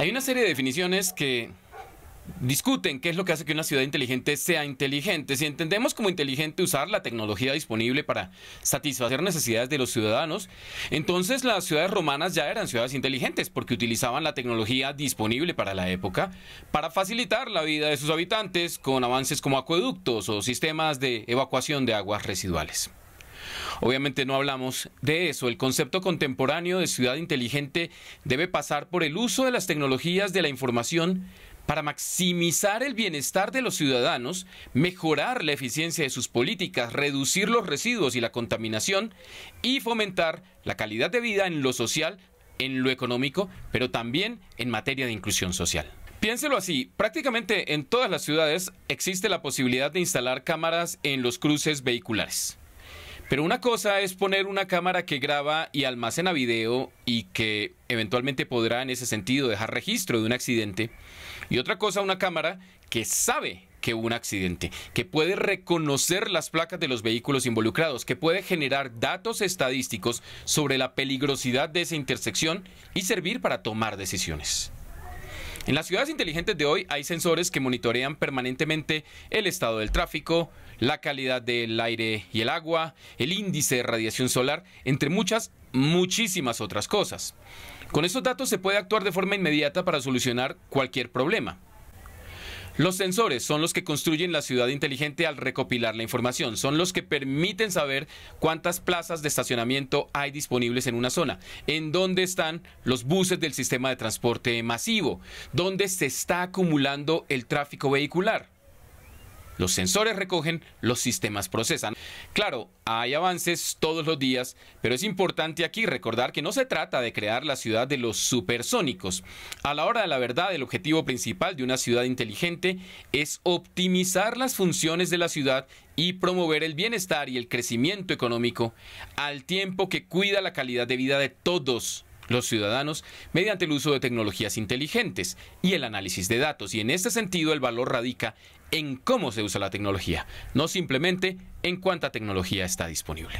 Hay una serie de definiciones que discuten qué es lo que hace que una ciudad inteligente sea inteligente. Si entendemos como inteligente usar la tecnología disponible para satisfacer necesidades de los ciudadanos, entonces las ciudades romanas ya eran ciudades inteligentes porque utilizaban la tecnología disponible para la época para facilitar la vida de sus habitantes con avances como acueductos o sistemas de evacuación de aguas residuales. Obviamente no hablamos de eso. El concepto contemporáneo de ciudad inteligente debe pasar por el uso de las tecnologías de la información para maximizar el bienestar de los ciudadanos, mejorar la eficiencia de sus políticas, reducir los residuos y la contaminación y fomentar la calidad de vida en lo social, en lo económico, pero también en materia de inclusión social. Piénselo así, prácticamente en todas las ciudades existe la posibilidad de instalar cámaras en los cruces vehiculares. Pero una cosa es poner una cámara que graba y almacena video y que eventualmente podrá en ese sentido dejar registro de un accidente. Y otra cosa, una cámara que sabe que hubo un accidente, que puede reconocer las placas de los vehículos involucrados, que puede generar datos estadísticos sobre la peligrosidad de esa intersección y servir para tomar decisiones. En las ciudades inteligentes de hoy hay sensores que monitorean permanentemente el estado del tráfico, la calidad del aire y el agua, el índice de radiación solar, entre muchas, muchísimas otras cosas. Con estos datos se puede actuar de forma inmediata para solucionar cualquier problema. Los sensores son los que construyen la ciudad inteligente al recopilar la información, son los que permiten saber cuántas plazas de estacionamiento hay disponibles en una zona, en dónde están los buses del sistema de transporte masivo, dónde se está acumulando el tráfico vehicular. Los sensores recogen, los sistemas procesan. Claro, hay avances todos los días, pero es importante aquí recordar que no se trata de crear la ciudad de los supersónicos. A la hora de la verdad, el objetivo principal de una ciudad inteligente es optimizar las funciones de la ciudad y promover el bienestar y el crecimiento económico, al tiempo que cuida la calidad de vida de todos los ciudadanos mediante el uso de tecnologías inteligentes y el análisis de datos. Y en este sentido el valor radica en cómo se usa la tecnología, no simplemente en cuánta tecnología está disponible.